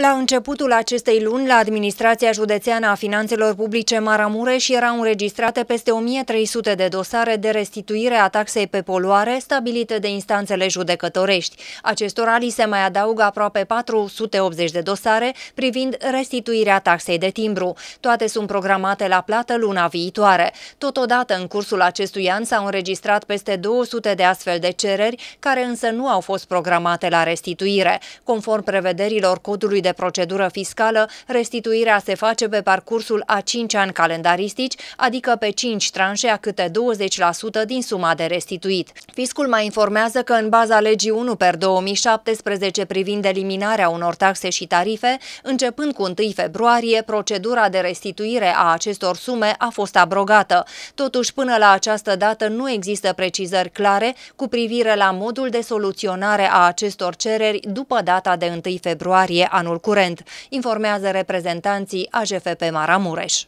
La începutul acestei luni, la Administrația Județeană a Finanțelor Publice Maramureș erau înregistrate peste 1300 de dosare de restituire a taxei pe poluare stabilite de instanțele judecătorești. Acestora li se mai adaugă aproape 480 de dosare privind restituirea taxei de timbru. Toate sunt programate la plată luna viitoare. Totodată, în cursul acestui an s-au înregistrat peste 200 de astfel de cereri, care însă nu au fost programate la restituire. Conform prevederilor codului de de procedură fiscală, restituirea se face pe parcursul a 5 ani calendaristici, adică pe 5 tranșe a câte 20% din suma de restituit. Fiscul mai informează că în baza legii 1 per 2017 privind eliminarea unor taxe și tarife, începând cu 1 februarie, procedura de restituire a acestor sume a fost abrogată. Totuși, până la această dată nu există precizări clare cu privire la modul de soluționare a acestor cereri după data de 1 februarie anul curent, informează reprezentanții AJFP Maramureș.